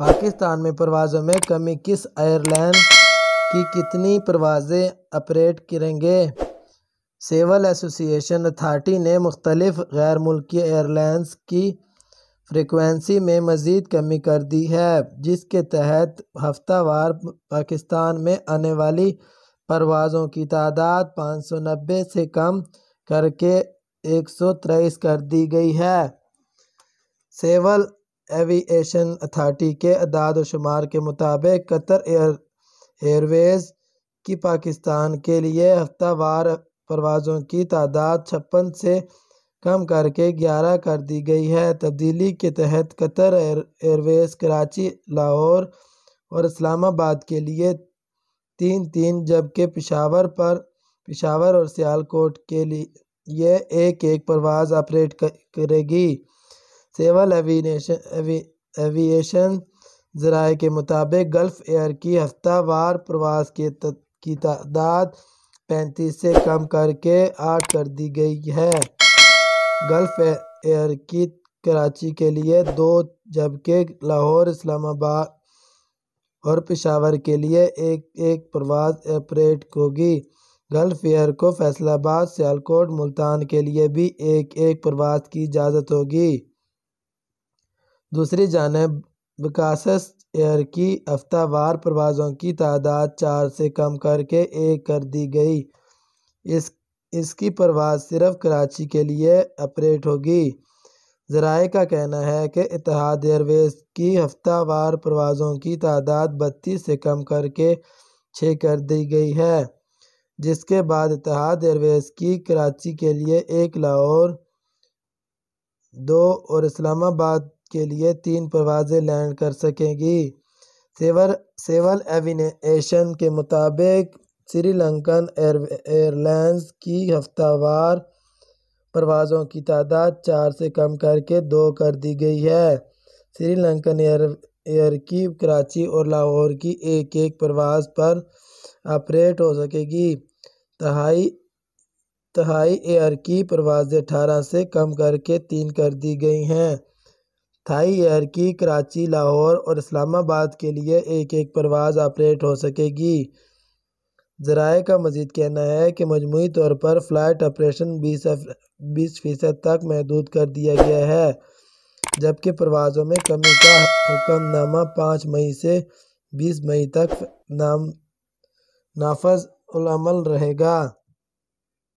पाकिस्तान में प्रवासों में कमी किस एयरलाइन की कितनी प्रवासें ऑपरेट करेंगे सेवल एसोसिएशन अथार्टी ने मुख्तलिफ गैर मुल्की एयरलाइंस की फ्रिक्वेंसी में मज़ीद कमी कर दी है जिसके तहत हफ्तावार पाकिस्तान में आने वाली परवाज़ों की तादाद पाँच सौ नब्बे से कम करके एक सौ तेईस कर दी गई है सेवल एविएशन अथार्टी के अदाद शुमार के मुताबिक कतर एयर एयरवेज़ की पाकिस्तान के लिए हफ्तावार परवाज़ों की तादाद छप्पन से कम करके ग्यारह कर दी गई है तब्दीली के तहत Qatar air Airways Karachi Lahore और इस्लामाबाद के लिए तीन तीन जबकि पिशावर पर पिशावर और सियालकोट के लिए एक एक परवाज़ ऑपरेट करेगी सिविल एविएशन ज़रा के मुताबिक गल्फ़ एयर की हफ्तावार प्रवास के की तादाद पैंतीस से कम करके आठ कर दी गई है गल्फ़ एयर की कराची के लिए दो जबकि लाहौर इस्लामाबाद और पिशावर के लिए एक एक प्रवास ऑपरेट होगी गल्फ एयर को फैसलाबाद सियालकोट मुल्तान के लिए भी एक एक प्रवास की इजाज़त होगी दूसरी जानब विकास एयर की हफ्तावार परवाज़ों की तादाद चार से कम करके एक कर दी गई इस इसकी परवाज़ सिर्फ कराची के लिए ऑपरेट होगी ज़राए का कहना है कि इतिहाद एयरवेज़ की हफ्तावार परवाज़ों की तादाद बत्तीस से कम करके छः कर दी गई है जिसके बाद इतिहाद एयरवेज़ की कराची के लिए एक लाहौर दो और इस्लामाबाद के लिए तीन परवाज़ें लैंड कर सकेंगी सिवर सिवल एविनेशन के मुताबिक श्रीलंकन एयर एयरलाइंस की हफ्तावार परवाज़ों की तादाद चार से कम करके दो कर दी गई है श्रीलंकन एयर एयर की कराची और लाहौर की एक एक परवाज़ पर ऑपरेट हो सकेगी तहाई तहाई एयर की परवाज़ें अठारह से कम करके तीन कर दी गई हैं थाई एयर की कराची लाहौर और इस्लामाबाद के लिए एक एक परवाज़ ऑपरेट हो सकेगी जराए का मजीद कहना है कि मजमू तौर पर फ़्लाइट ऑपरेशन बीस बीस फ़ीसद तक महदूद कर दिया गया है जबकि परवाज़ों में कमी का हुक्मनामा पाँच मई से बीस मई तक नाम नाफज रहेगा